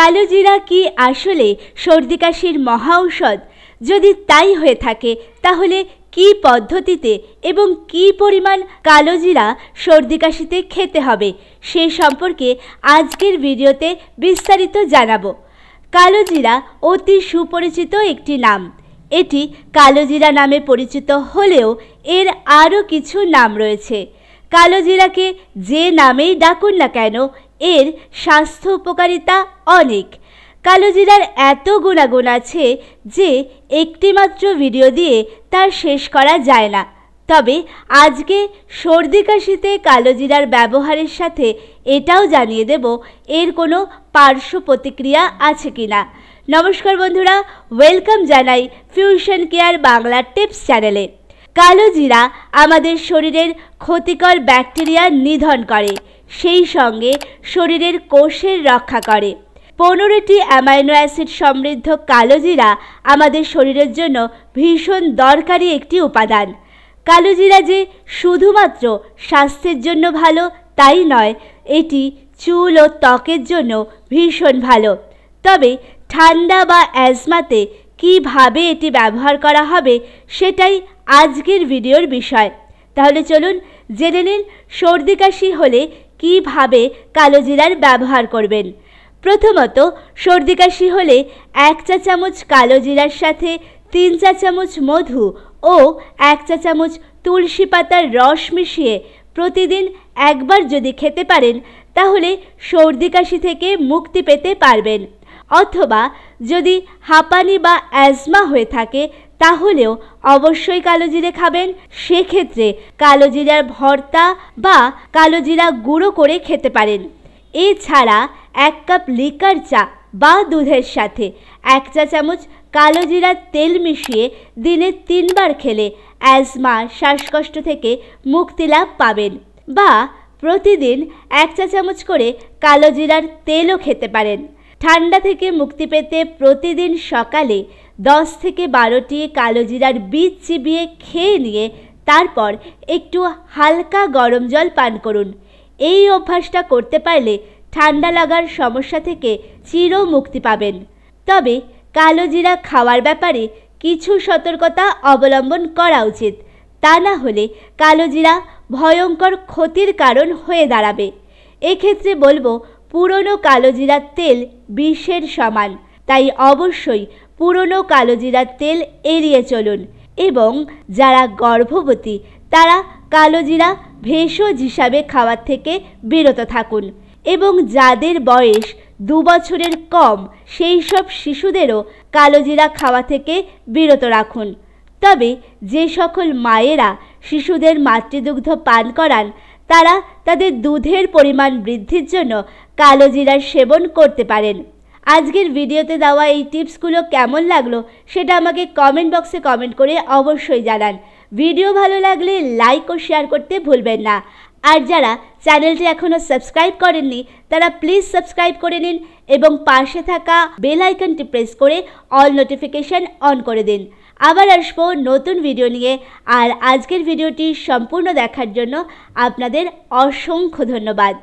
কালোজিরা কি আসলে সর্দি কাশির মহা ঔষধ যদি তাই হয়ে থাকে তাহলে কি পদ্ধতিতে এবং কি পরিমাণ কালোজিরা সর্দি কাশিতে খেতে হবে সে সম্পর্কে আজকের ভিডিওতে বিস্তারিত জানাবো কালোজিরা অতি সুপরিচিত একটি নাম এটি কালোজিরা নামে পরিচিত হলেও এর আরও কিছু নাম রয়েছে কালো জিরাকে যে নামেই ডাকুন না কেন এর স্বাস্থ্য উপকারিতা অনেক কালোজিরার এত গুণাগুণ আছে যে একটিমাত্র ভিডিও দিয়ে তার শেষ করা যায় না তবে আজকে সর্দি কাশিতে কালোজিরার ব্যবহারের সাথে এটাও জানিয়ে দেব এর কোনো পার্শ্ব প্রতিক্রিয়া আছে কি না নমস্কার বন্ধুরা ওয়েলকাম জানাই ফিউশন কেয়ার বাংলা টিপস চ্যানেলে কালো জিরা আমাদের শরীরের ক্ষতিকর ব্যাকটেরিয়া নিধন করে সেই সঙ্গে শরীরের কোষের রক্ষা করে পনেরোটি অ্যামাইনো অ্যাসিড সমৃদ্ধ কালো জিরা আমাদের শরীরের জন্য ভীষণ দরকারি একটি উপাদান কালো জিরা যে শুধুমাত্র স্বাস্থ্যের জন্য ভালো তাই নয় এটি চুল ও ত্বকের জন্য ভীষণ ভালো তবে ঠান্ডা বা অ্যাজমাতে কিভাবে এটি ব্যবহার করা হবে সেটাই আজকের ভিডিওর বিষয় তাহলে চলুন জেনে নিন সর্দি কাশি হলে কিভাবে কালো জিরার ব্যবহার করবেন প্রথমত সর্দি কাশি হলে এক চা চামচ কালো জিরার সাথে তিন চা চামচ মধু ও এক চা চামচ তুলসী পাতার রস মিশিয়ে প্রতিদিন একবার যদি খেতে পারেন তাহলে সর্দি কাশি থেকে মুক্তি পেতে পারবেন অথবা যদি হাঁপানি বা অ্যাজমা হয়ে থাকে তাহলেও অবশ্যই কালো জিরে খাবেন সেক্ষেত্রে কালো জিরার ভর্তা বা কালো জিরা গুঁড়ো করে খেতে পারেন এছাড়া এক কাপ লিকার চা বা দুধের সাথে এক চা চামচ কালো জিরার তেল মিশিয়ে দিনে তিনবার খেলে অ্যাজমা শ্বাসকষ্ট থেকে মুক্তি লাভ পাবেন বা প্রতিদিন এক চা চামচ করে কালো জিরার তেলও খেতে পারেন ঠান্ডা থেকে মুক্তি পেতে প্রতিদিন সকালে দশ থেকে বারোটি কালোজিরার বীজ চিবিয়ে খেয়ে নিয়ে তারপর একটু হালকা গরম জল পান করুন এই অভ্যাসটা করতে পারলে ঠান্ডা লাগার সমস্যা থেকে চির মুক্তি পাবেন তবে কালোজিরা খাওয়ার ব্যাপারে কিছু সতর্কতা অবলম্বন করা উচিত তা না হলে কালোজিরা ভয়ঙ্কর ক্ষতির কারণ হয়ে দাঁড়াবে এক্ষেত্রে বলবো পুরনো কালোজিরার তেল বিষের সমান তাই অবশ্যই পুরনো কালোজিরার তেল এড়িয়ে চলুন এবং যারা গর্ভবতী তারা কালোজিরা ভেষজ হিসাবে খাওয়ার থেকে বিরত থাকুন এবং যাদের বয়স দু বছরের কম সেই সব শিশুদেরও কালোজিরা খাওয়া থেকে বিরত রাখুন তবে যে সকল মায়েরা শিশুদের মাতৃদুগ্ধ পান করান তারা তাদের দুধের পরিমাণ বৃদ্ধির জন্য কালো জিরার সেবন করতে পারেন আজকের ভিডিওতে দেওয়া এই টিপসগুলো কেমন লাগলো সেটা আমাকে কমেন্ট বক্সে কমেন্ট করে অবশ্যই জানান ভিডিও ভালো লাগলে লাইক ও শেয়ার করতে ভুলবেন না আর যারা চ্যানেলটি এখনও সাবস্ক্রাইব করেননি তারা প্লিজ সাবস্ক্রাইব করে নিন এবং পাশে থাকা বেল আইকনটি প্রেস করে অল নোটিফিকেশান অন করে দিন আবার আসবো নতুন ভিডিও নিয়ে আর আজকের ভিডিওটি সম্পূর্ণ দেখার জন্য আপনাদের অসংখ্য ধন্যবাদ